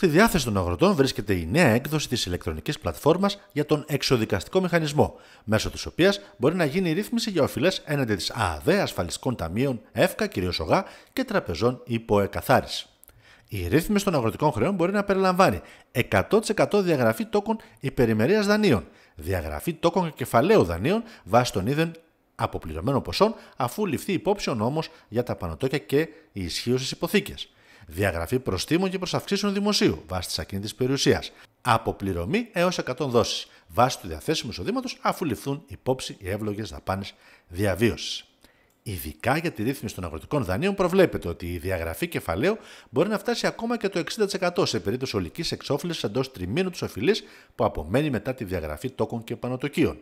Στη διάθεση των αγροτών βρίσκεται η νέα έκδοση της ηλεκτρονικής πλατφόρμας για τον εξοδικαστικό μηχανισμό, μέσω της οποίας μπορεί να γίνει ρύθμιση για οφειλές έναντι της ΑΑΔ, ασφαλιστικών ταμείων, ΕΦΚΑ, κυρίως ΟΓΑ και τραπεζών υπό εκαθάριση. Η ρύθμιση των αγροτικών χρεών μπορεί να περιλαμβάνει 100% διαγραφή τόκων υπερημερίας δανείων, διαγραφή τόκων και κεφαλαίου δανείων βάσει των είδων αποπληρωμένων ποσών, αφού ληφθεί υπόψη ο νόμος για τα πανωτόκια και οι ισχύουσε υποθήκες Διαγραφή προστήμων και προσαυξήσεων δημοσίου βάσει της ακίνητης περιουσίας. Αποπληρωμή έως 100 δόσει βάσει του διαθέσιμου εισοδήματος αφού ληφθούν υπόψη οι εύλογες δαπάνες διαβίωσης. Ειδικά για τη ρύθμιση των αγροτικών δανείων προβλέπεται ότι η διαγραφή κεφαλαίου μπορεί να φτάσει ακόμα και το 60% σε περίπτωση ολικής εξόφλησης εντός τριμήνου της οφειλής που απομένει μετά τη διαγραφή τόκων και πανοτοκίων.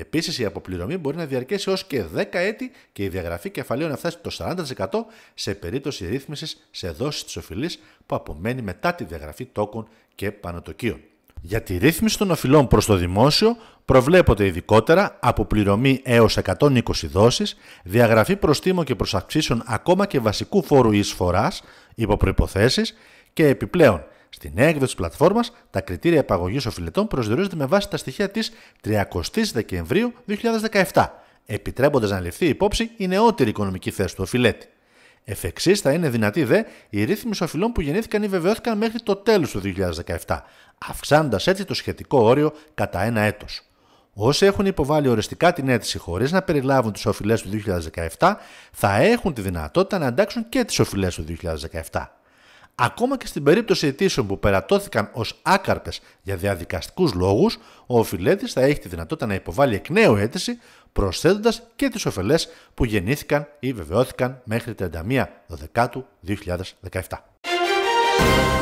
Επίσης, η αποπληρωμή μπορεί να διαρκέσει έως και 10 έτη και η διαγραφή κεφαλαίων να φτάσει το 40% σε περίπτωση ρύθμισης σε δόσεις της οφειλής που απομένει μετά τη διαγραφή τόκων και πανοτοκίων. Για τη ρύθμιση των οφειλών προς το δημόσιο προβλέπονται ειδικότερα αποπληρωμή έως 120 δόσεις, διαγραφή προστίμων και προσαυξήσεων ακόμα και βασικού φόρου εισφοράς υπό προποθέσει και επιπλέον στην έκδοση της πλατφόρμας, τα κριτήρια επαγωγής οφειλετών προσδιορίζονται με βάση τα στοιχεία της 30η Δεκεμβρίου 2017, επιτρέποντας να ληφθεί υπόψη δεκεμβριου 2017 επιτρέποντας να οικονομική θέση του οφειλέτη. Εφ' θα είναι δυνατή δε η ρύθμιση οφειλών που γεννήθηκαν ή βεβαιώθηκαν μέχρι το τέλος του 2017, αυξάνοντας έτσι το σχετικό όριο κατά ένα έτος. Όσοι έχουν υποβάλει οριστικά την αίτηση χωρίς να περιλάβουν τις οφειλές του 2017, θα έχουν τη δυνατότητα να αντάξουν και τις οφειλές του 2017. Ακόμα και στην περίπτωση αιτήσεων που περατώθηκαν ως άκαρπες για διαδικαστικούς λόγους, ο φυλέτης θα έχει τη δυνατότητα να υποβάλει εκ νέου αίτηση, προσθέτοντας και τις ωφελές που γεννήθηκαν ή βεβαιώθηκαν μέχρι 31 Δεκάτου 2017.